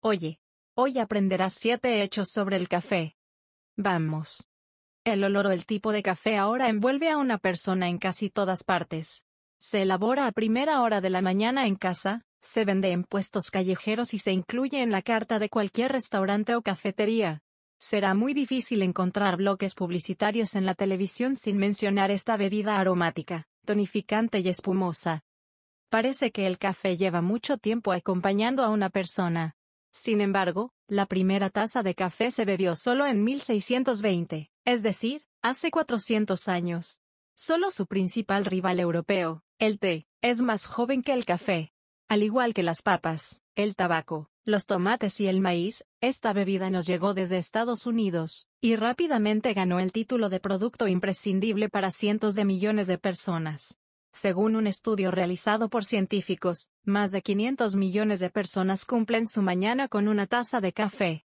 Oye, hoy aprenderás siete hechos sobre el café. Vamos. El olor o el tipo de café ahora envuelve a una persona en casi todas partes. Se elabora a primera hora de la mañana en casa, se vende en puestos callejeros y se incluye en la carta de cualquier restaurante o cafetería. Será muy difícil encontrar bloques publicitarios en la televisión sin mencionar esta bebida aromática, tonificante y espumosa. Parece que el café lleva mucho tiempo acompañando a una persona, sin embargo, la primera taza de café se bebió solo en 1620, es decir, hace 400 años. Solo su principal rival europeo, el té, es más joven que el café. Al igual que las papas, el tabaco, los tomates y el maíz, esta bebida nos llegó desde Estados Unidos, y rápidamente ganó el título de producto imprescindible para cientos de millones de personas. Según un estudio realizado por científicos, más de 500 millones de personas cumplen su mañana con una taza de café.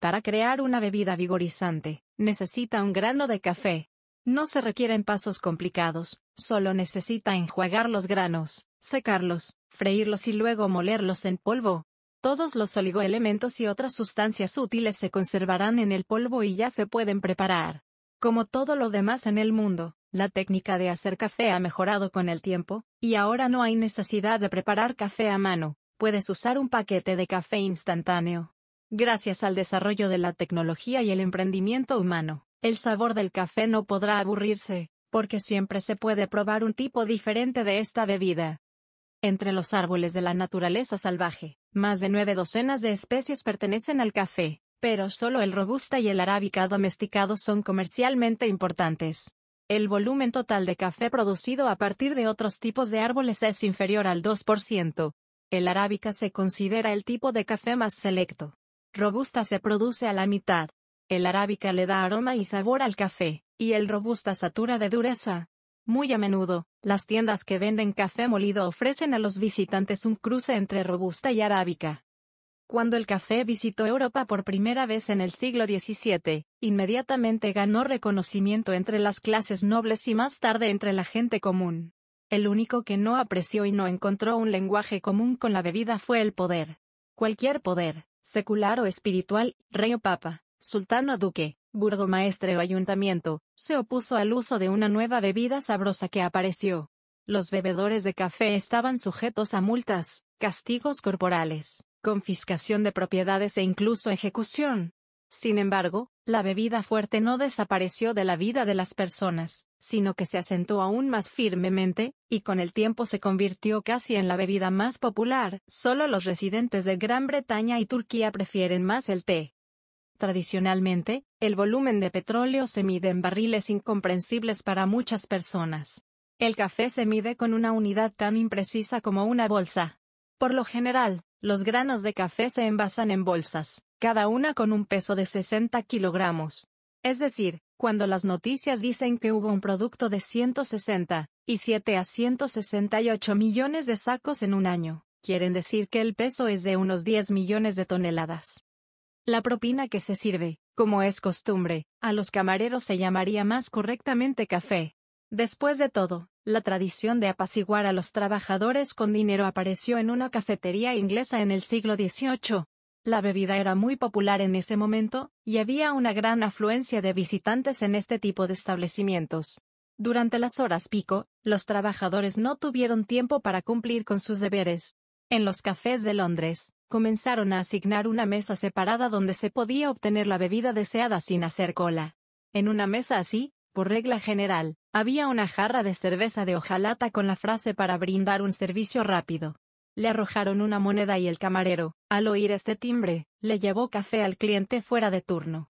Para crear una bebida vigorizante, necesita un grano de café. No se requieren pasos complicados, solo necesita enjuagar los granos, secarlos, freírlos y luego molerlos en polvo. Todos los oligoelementos y otras sustancias útiles se conservarán en el polvo y ya se pueden preparar. Como todo lo demás en el mundo, la técnica de hacer café ha mejorado con el tiempo, y ahora no hay necesidad de preparar café a mano, puedes usar un paquete de café instantáneo. Gracias al desarrollo de la tecnología y el emprendimiento humano, el sabor del café no podrá aburrirse, porque siempre se puede probar un tipo diferente de esta bebida. Entre los árboles de la naturaleza salvaje, más de nueve docenas de especies pertenecen al café, pero solo el robusta y el arábica domesticado son comercialmente importantes el volumen total de café producido a partir de otros tipos de árboles es inferior al 2%. El arábica se considera el tipo de café más selecto. Robusta se produce a la mitad. El arábica le da aroma y sabor al café, y el robusta satura de dureza. Muy a menudo, las tiendas que venden café molido ofrecen a los visitantes un cruce entre robusta y arábica. Cuando el café visitó Europa por primera vez en el siglo XVII, inmediatamente ganó reconocimiento entre las clases nobles y más tarde entre la gente común. El único que no apreció y no encontró un lenguaje común con la bebida fue el poder. Cualquier poder, secular o espiritual, rey o papa, sultán o duque, burgomaestre o ayuntamiento, se opuso al uso de una nueva bebida sabrosa que apareció. Los bebedores de café estaban sujetos a multas, castigos corporales, confiscación de propiedades e incluso ejecución. Sin embargo, la bebida fuerte no desapareció de la vida de las personas, sino que se asentó aún más firmemente, y con el tiempo se convirtió casi en la bebida más popular. Solo los residentes de Gran Bretaña y Turquía prefieren más el té. Tradicionalmente, el volumen de petróleo se mide en barriles incomprensibles para muchas personas. El café se mide con una unidad tan imprecisa como una bolsa. Por lo general, los granos de café se envasan en bolsas, cada una con un peso de 60 kilogramos. Es decir, cuando las noticias dicen que hubo un producto de 160, y 7 a 168 millones de sacos en un año, quieren decir que el peso es de unos 10 millones de toneladas. La propina que se sirve, como es costumbre, a los camareros se llamaría más correctamente café, Después de todo, la tradición de apaciguar a los trabajadores con dinero apareció en una cafetería inglesa en el siglo XVIII. La bebida era muy popular en ese momento, y había una gran afluencia de visitantes en este tipo de establecimientos. Durante las horas pico, los trabajadores no tuvieron tiempo para cumplir con sus deberes. En los cafés de Londres, comenzaron a asignar una mesa separada donde se podía obtener la bebida deseada sin hacer cola. En una mesa así, por regla general, había una jarra de cerveza de hojalata con la frase para brindar un servicio rápido. Le arrojaron una moneda y el camarero, al oír este timbre, le llevó café al cliente fuera de turno.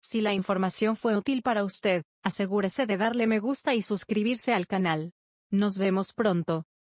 Si la información fue útil para usted, asegúrese de darle me gusta y suscribirse al canal. Nos vemos pronto.